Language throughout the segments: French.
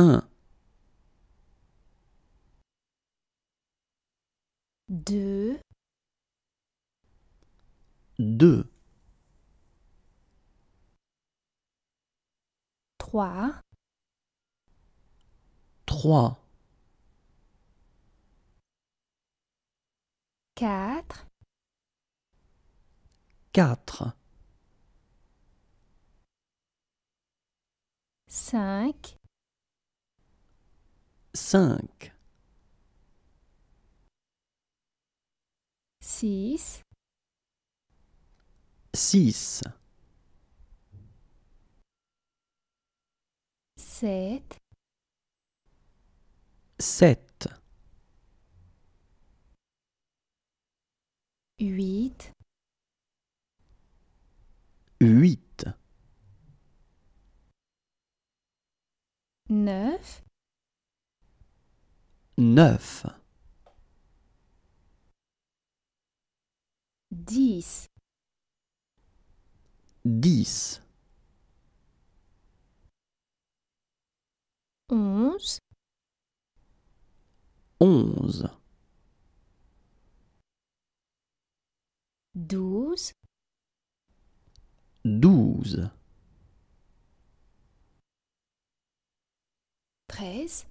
1 2 2 3 3 4 4 5 5 6 6 7 7 8 8 9 9 10 10 11 11 12 12 13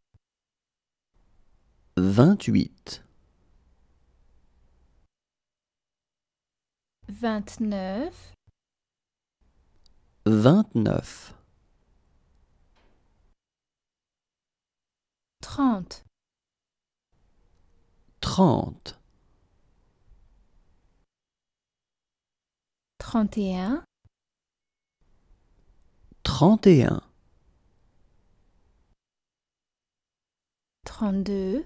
vingt-huit, vingt-neuf, vingt-neuf, trente, trente, trente et un, trente et un, trente-deux,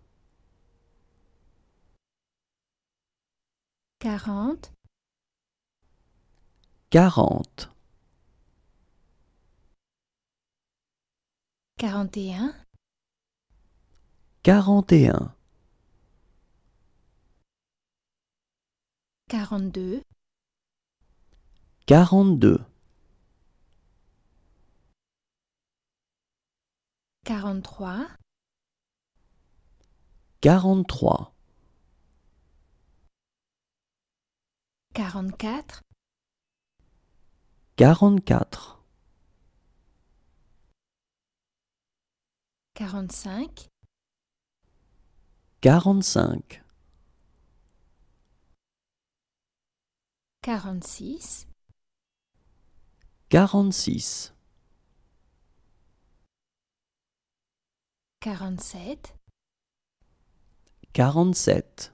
quarante, quarante, quarante et un, quarante et un, quarante-deux, quarante-deux, quarante-trois, quarante-trois. quarante-quatre, quarante-quatre, quarante-cinq, quarante-cinq, quarante-six, quarante-six, quarante-sept, quarante-sept.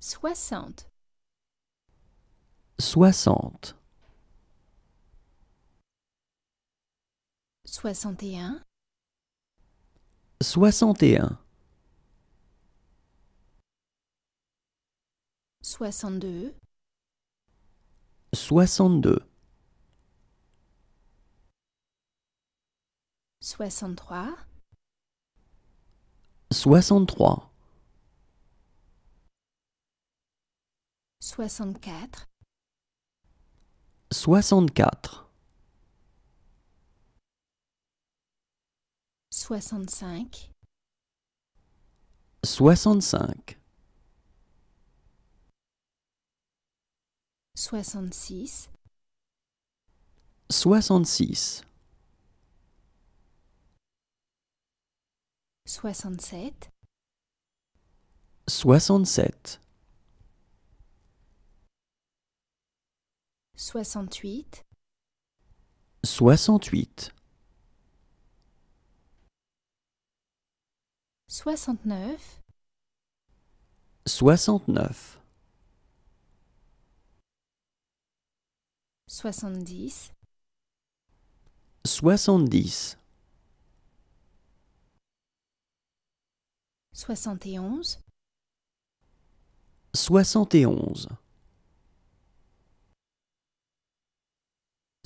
60 60 61 61 62 62 63 63 64 64 65 65 66 66 67 67 soixante-huit, soixante-huit, soixante-neuf, soixante-neuf, soixante-dix, soixante-dix, soixante et onze, soixante et onze.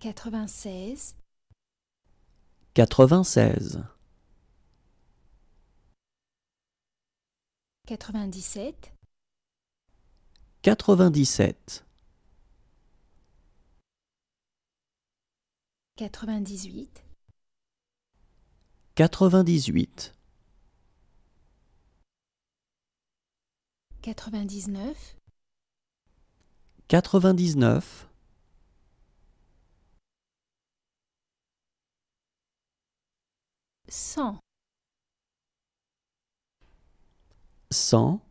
96 96 97 97 98 98 99 99 cent. Cent.